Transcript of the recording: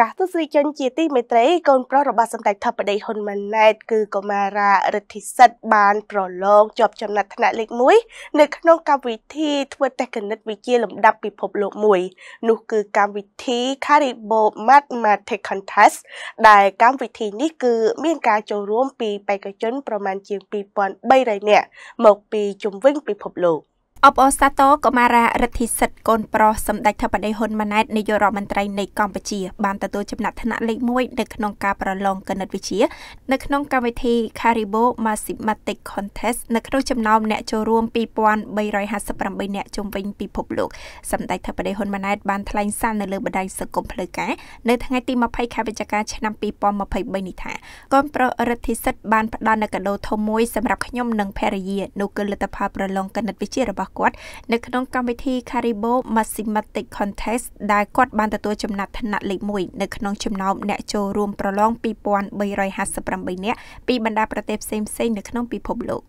ចាស់ទស្សនិកជនជាទីមេត្រីកូនប្រុសរបស់សម្ដេចថបដីហ៊ុនម៉ាណែតគឺកុមារារិទ្ធិសិទ្ធបានប្រឡងជាប់ចំណាត់ថ្នាក់លេខ1នៅក្នុងកម្មវិធីធ្វើតេស្តគណិតវិទ្យាលំដាប់ពិភពលោក1នោះគឺកម្មវិធី Caribou Mathematics Contest ដែលកម្មវិធីនេះគឺមានការចូលរួមពីបេក្ខជនប្រមាណជាង2300នាក់មកពីជុំវិញពិភពលោក។អបអសាតកុមារារិទ្ធិសិទ្ធកូនប្រុសសម្ដេចធិបតីហ៊ុនម៉ាណែតនាយករដ្ឋមន្ត្រីនៃកម្ពុជា បានទទួលចំណាត់ថ្នាក់លេខ1នៅក្នុងការប្រឡងគណិតវិទ្យានៅក្នុងកម្មវិធី Karibo Mathematics Contest នៅក្នុងចំណោមអ្នកចូលរួម2358អ្នកជុំវិញពិភពលោកសម្ដេចធិបតីហ៊ុនម៉ាណែត បានថ្លែងសារនៅលើបណ្ដាញសង្គមផ្លូវការនៅថ្ងៃទី20ខែវិច្ឆិកាឆ្នាំ2023នេះថាកូនប្រុសរិទ្ធិសិទ្ធបានផ្ដល់នូវកាដូធំមួយសម្រាប់ខ្ញុំ និងភរិយានោះគឺលទ្ធផលប្រឡងគណិតវិទ្យារបស់គាត់នៅក្នុងកម្មវិធី Karibo Mathematics Contest ដែលគាត់បានទទួលចំណាត់ថ្នាក់លេខ1នៅក្នុងចំណោមអ្នកចូលរួមប្រឡង2358នាក់ពីបណ្ដាប្រទេសផ្សេងៗនៅក្នុងពិភពលោក